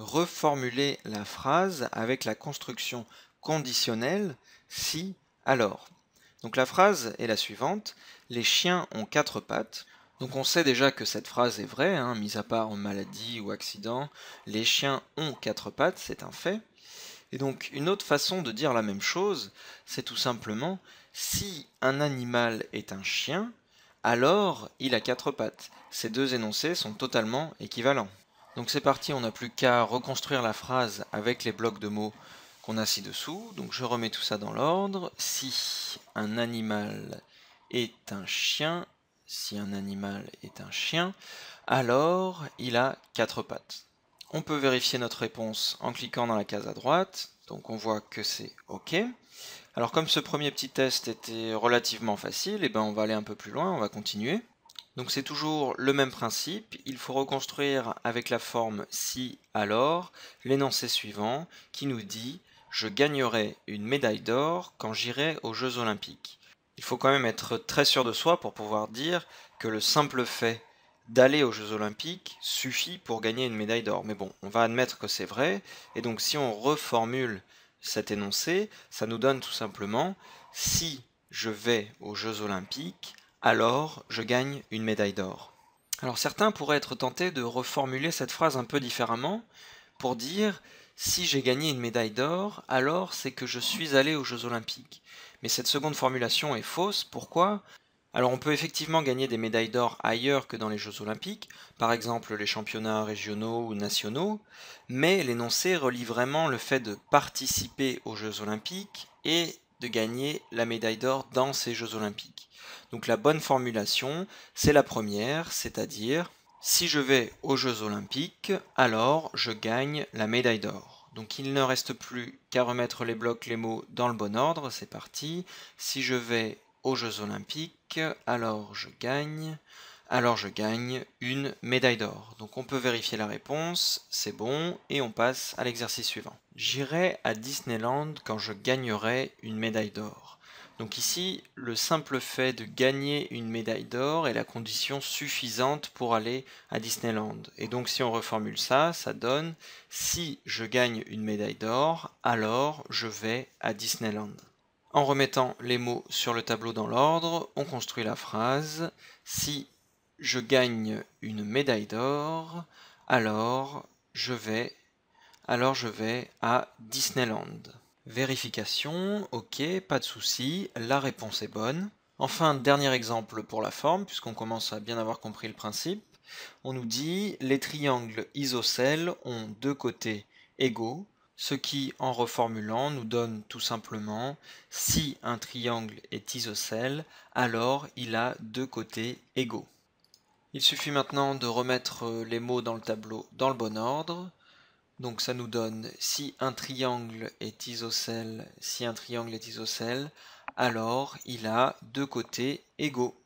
reformuler la phrase avec la construction conditionnelle si, alors. Donc la phrase est la suivante, les chiens ont quatre pattes. Donc on sait déjà que cette phrase est vraie, hein, mis à part maladie ou accident, les chiens ont quatre pattes, c'est un fait. Et donc une autre façon de dire la même chose, c'est tout simplement, si un animal est un chien, alors il a quatre pattes. Ces deux énoncés sont totalement équivalents. Donc c'est parti, on n'a plus qu'à reconstruire la phrase avec les blocs de mots qu'on a ci-dessous. Donc je remets tout ça dans l'ordre. Si un animal est un chien, si un animal est un chien, alors il a quatre pattes. On peut vérifier notre réponse en cliquant dans la case à droite, donc on voit que c'est OK. Alors comme ce premier petit test était relativement facile, et eh ben on va aller un peu plus loin, on va continuer. Donc c'est toujours le même principe, il faut reconstruire avec la forme si alors l'énoncé suivant qui nous dit je gagnerai une médaille d'or quand j'irai aux Jeux olympiques. Il faut quand même être très sûr de soi pour pouvoir dire que le simple fait d'aller aux Jeux olympiques suffit pour gagner une médaille d'or. Mais bon, on va admettre que c'est vrai, et donc si on reformule cet énoncé, ça nous donne tout simplement si je vais aux Jeux olympiques, alors je gagne une médaille d'or. Alors certains pourraient être tentés de reformuler cette phrase un peu différemment pour dire si j'ai gagné une médaille d'or, alors c'est que je suis allé aux Jeux olympiques. Mais cette seconde formulation est fausse, pourquoi alors on peut effectivement gagner des médailles d'or ailleurs que dans les Jeux olympiques, par exemple les championnats régionaux ou nationaux, mais l'énoncé relie vraiment le fait de participer aux Jeux olympiques et de gagner la médaille d'or dans ces Jeux olympiques. Donc la bonne formulation, c'est la première, c'est-à-dire si je vais aux Jeux olympiques, alors je gagne la médaille d'or. Donc il ne reste plus qu'à remettre les blocs, les mots dans le bon ordre, c'est parti. Si je vais aux Jeux olympiques, alors je gagne alors je gagne une médaille d'or. Donc on peut vérifier la réponse, c'est bon, et on passe à l'exercice suivant. J'irai à Disneyland quand je gagnerai une médaille d'or. Donc ici, le simple fait de gagner une médaille d'or est la condition suffisante pour aller à Disneyland. Et donc si on reformule ça, ça donne si je gagne une médaille d'or, alors je vais à Disneyland. En remettant les mots sur le tableau dans l'ordre, on construit la phrase si je gagne une médaille d'or, alors je vais alors je vais à Disneyland. Vérification, ok, pas de souci, la réponse est bonne. Enfin, dernier exemple pour la forme, puisqu'on commence à bien avoir compris le principe. On nous dit les triangles isocèles ont deux côtés égaux, ce qui, en reformulant, nous donne tout simplement si un triangle est isocèle, alors il a deux côtés égaux. Il suffit maintenant de remettre les mots dans le tableau dans le bon ordre. Donc ça nous donne si un triangle est isocèle, si un triangle est isocèle, alors il a deux côtés égaux.